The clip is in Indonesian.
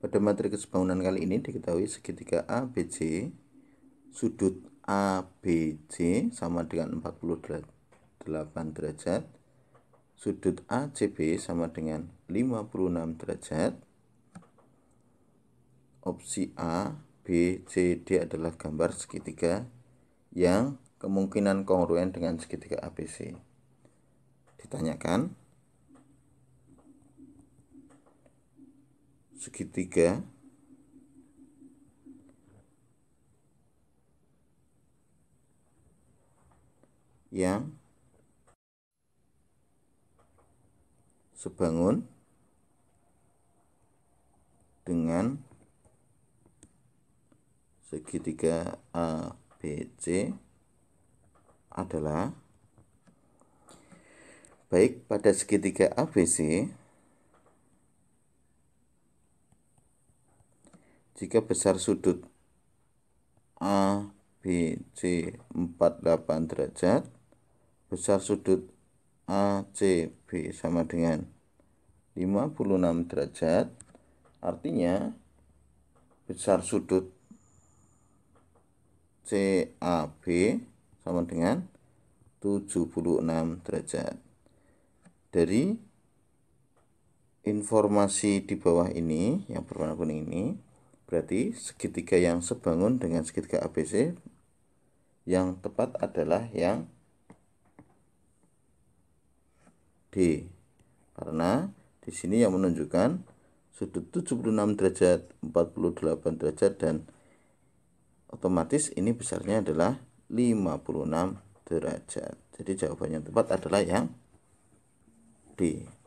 Pada matriks bangunan kali ini diketahui segitiga ABC sudut ABC sama dengan 48 derajat sudut ACB sama dengan 56 derajat opsi A, B, C, D adalah gambar segitiga yang kemungkinan kongruen dengan segitiga ABC ditanyakan segitiga yang sebangun dengan segitiga ABC adalah baik pada segitiga ABC jika besar sudut A, B, C 48 derajat, besar sudut A, C, B sama dengan 56 derajat, artinya besar sudut C, A, B sama dengan 76 derajat. Dari informasi di bawah ini yang berwarna kuning ini, Berarti segitiga yang sebangun dengan segitiga ABC yang tepat adalah yang D. Karena di sini yang menunjukkan sudut 76 derajat, 48 derajat dan otomatis ini besarnya adalah 56 derajat. Jadi jawabannya tepat adalah yang D.